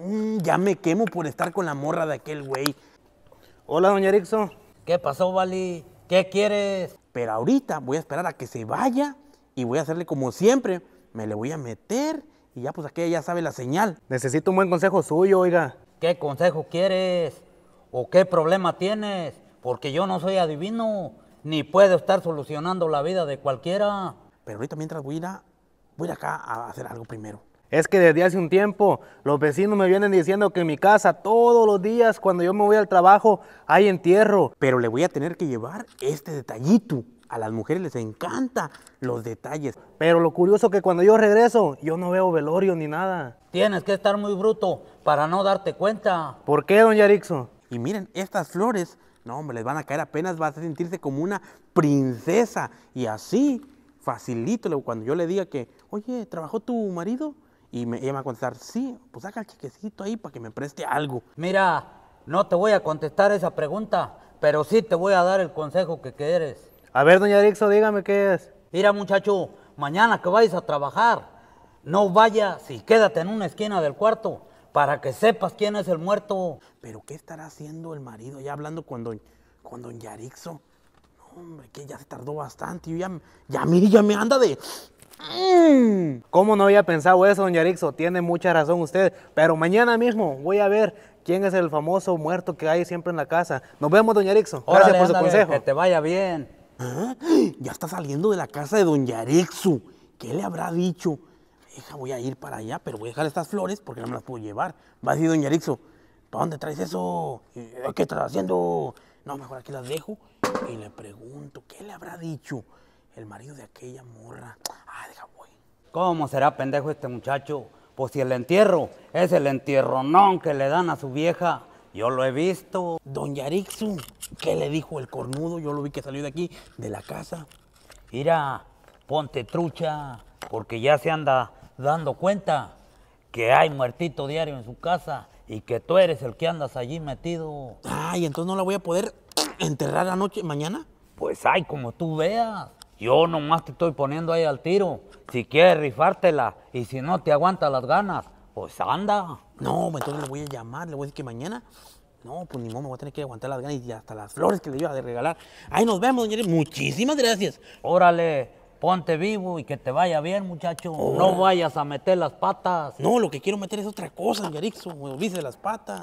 Mm, ya me quemo por estar con la morra de aquel güey. Hola, doña Erickson. ¿Qué pasó, Bali? ¿Qué quieres? Pero ahorita voy a esperar a que se vaya y voy a hacerle como siempre. Me le voy a meter y ya pues aquella ya sabe la señal. Necesito un buen consejo suyo, oiga. ¿Qué consejo quieres? ¿O qué problema tienes? Porque yo no soy adivino, ni puedo estar solucionando la vida de cualquiera. Pero ahorita mientras voy voy acá a hacer algo primero. Es que desde hace un tiempo los vecinos me vienen diciendo que en mi casa todos los días cuando yo me voy al trabajo hay entierro. Pero le voy a tener que llevar este detallito. A las mujeres les encanta los detalles. Pero lo curioso que cuando yo regreso yo no veo velorio ni nada. Tienes que estar muy bruto para no darte cuenta. ¿Por qué, don Yarixo? Y miren, estas flores, no hombre, les van a caer apenas, vas a sentirse como una princesa. Y así, facilito, cuando yo le diga que, oye, ¿trabajó tu marido? Y me, ella va a contestar, sí, pues saca el chiquecito ahí para que me preste algo. Mira, no te voy a contestar esa pregunta, pero sí te voy a dar el consejo que quieres. A ver, doña Arixo, dígame qué es. Mira, muchacho, mañana que vayas a trabajar, no vayas y quédate en una esquina del cuarto para que sepas quién es el muerto. Pero ¿qué estará haciendo el marido ya hablando con don, con hombre, que ya se tardó bastante. Yo ya, ya, mire, ya me anda de, Mm. ¿Cómo no había pensado eso, don Yarixo? Tiene mucha razón usted. Pero mañana mismo voy a ver quién es el famoso muerto que hay siempre en la casa. Nos vemos, Doña Yarixo. Gracias por su consejo. Que te vaya bien. ¿Ah? Ya está saliendo de la casa de don Yarixo. ¿Qué le habrá dicho? Hija, voy a ir para allá, pero voy a dejar estas flores porque no me las puedo llevar. Va a decir don Yarixo, ¿para dónde traes eso? ¿Qué estás haciendo? No, mejor aquí las dejo y le pregunto, ¿qué le habrá dicho el marido de aquella morra? ¿Cómo será pendejo este muchacho? Pues si el entierro es el entierronón que le dan a su vieja, yo lo he visto. Don Yarixu, ¿qué le dijo el cornudo? Yo lo vi que salió de aquí, de la casa. Mira, ponte trucha, porque ya se anda dando cuenta que hay muertito diario en su casa y que tú eres el que andas allí metido. Ay, entonces no la voy a poder enterrar anoche, mañana. Pues ay, como tú veas. Yo nomás te estoy poniendo ahí al tiro. Si quieres rifártela y si no te aguanta las ganas, pues anda. No, entonces le voy a llamar, le voy a decir que mañana. No, pues ni modo, me voy a tener que aguantar las ganas y hasta las flores que le iba a regalar. Ahí nos vemos, doña Muchísimas gracias. Órale, ponte vivo y que te vaya bien, muchacho. No vayas a meter las patas. No, lo que quiero meter es otra cosa, doña Erickson. las patas.